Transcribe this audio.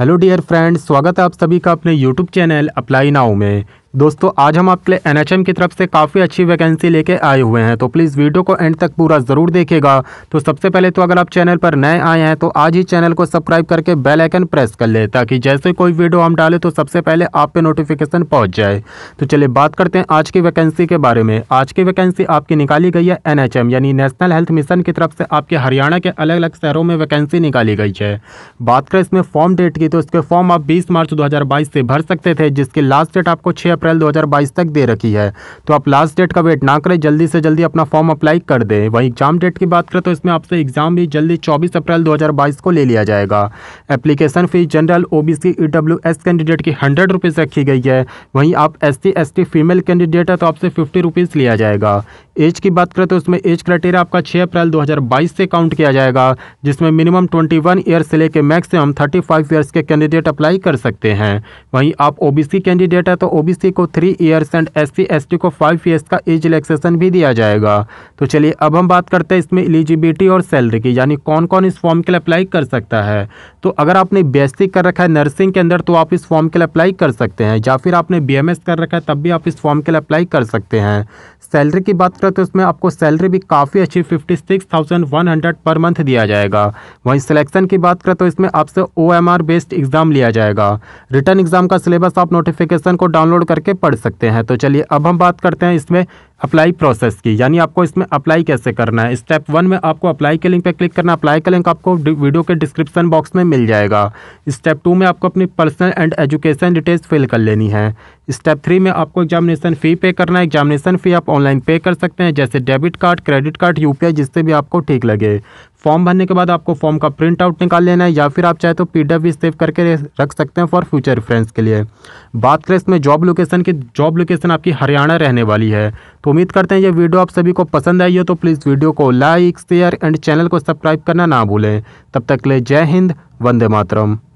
hello dear friends स्वागत है आप सभी का अपने यूट्यूब चैनल अप्लाई नाउ में दोस्तों आज हम आपके लिए एनएचएम की तरफ से काफ़ी अच्छी वैकेंसी लेके आए हुए हैं तो प्लीज़ वीडियो को एंड तक पूरा ज़रूर देखेगा तो सबसे पहले तो अगर आप चैनल पर नए आए हैं तो आज ही चैनल को सब्सक्राइब करके बेल आइकन प्रेस कर ले ताकि जैसे कोई वीडियो हम डालें तो सबसे पहले आप पे नोटिफिकेशन पहुँच जाए तो चलिए बात करते हैं आज की वैकेंसी के बारे में आज की वैकेंसी आपकी निकाली गई है एन यानी नेशनल हेल्थ मिशन की तरफ से आपके हरियाणा के अलग अलग शहरों में वैकेंसी निकाली गई है बात करें इसमें फॉर्म डेट की तो इसके फॉर्म आप बीस मार्च दो से भर सकते थे जिसकी लास्ट डेट आपको छः अप्रैल 2022 तक दे रखी है तो आप लास्ट डेट का वेट ना करें जल्दी से जल्दी अपना फॉर्म अप्लाई कर दें वहीं एग्जाम डेट की बात करें तो इसमें आपसे एग्जाम भी जल्दी चौबीस अप्रैल दो को ले लिया जाएगा application fees general O B C candidate की हंड्रेड रुपीज़ रखी गई है वहीं आप एस सी फीमेल कैंडिडेट है तो आपसे फिफ्टी रुपीज़ लिया जाएगा एज की बात करें तो उसमें एज क्राइटेरिया आपका 6 अप्रैल 2022 से काउंट किया जाएगा जिसमें मिनिमम 21 वन ईयर से लेकर मैक्सिमम 35 फाइव ईयर्स के कैंडिडेट अप्लाई कर सकते हैं वहीं आप ओबीसी कैंडिडेट है तो ओबीसी को three years and SC ST को फाइव ईयर्स का एज रिलैक्सेशन भी दिया जाएगा तो चलिए अब हम बात करते हैं इसमें एलिजिबिलिटी और सैलरी की यानी कौन कौन इस फॉर्म के लिए अप्लाई कर सकता है तो अगर आपने बी कर रखा है नर्सिंग के अंदर तो आप इस फॉर्म के लिए अप्लाई कर सकते हैं या फिर आपने बी कर रखा है तब भी आप इस फॉर्म के लिए अप्लाई कर सकते हैं सैलरी की बात है तो इसमें आपको सैलरी भी काफ़ी अच्छी fifty six thousand one hundred per month दिया जाएगा वहीं सिलेक्शन की बात करें तो इसमें आपसे O M R based exam लिया जाएगा रिटर्न एग्ज़ाम का सिलेबस आप नोटिफिकेशन को डाउनलोड करके पढ़ सकते हैं तो चलिए अब हम बात करते हैं इसमें अप्लाई प्रोसेस की यानी आपको इसमें अप्लाई कैसे करना है स्टेप वन में आपको अप्लाई के लिंक पर क्लिक करना अप्लाई का लिंक आपको वीडियो के डिस्क्रिप्शन बॉक्स में मिल जाएगा स्टेप टू में आपको अपनी personal and education details fill कर लेनी है स्टेप थ्री में आपको एग्जामिनेशन फ़ी पे करना है एग्जामिनेशन फ़ी आप ऑनलाइन पे कर सकते हैं जैसे डेबिट कार्ड क्रेडिट कार्ड यू जिससे भी आपको ठीक लगे फॉर्म भरने के बाद आपको फॉर्म का प्रिंट आउट निकाल लेना है या फिर आप चाहे तो पी भी सेव करके रख सकते हैं फॉर फ्यूचर रेफरेंस के लिए बात करें इसमें जॉब लोकेशन की जॉब लोकेशन आपकी हरियाणा रहने वाली है तो उम्मीद करते हैं ये वीडियो आप सभी को पसंद आई हो तो प्लीज़ वीडियो को लाइक शेयर एंड चैनल को सब्सक्राइब करना ना भूलें तब तक ले जय हिंद वंदे मातरम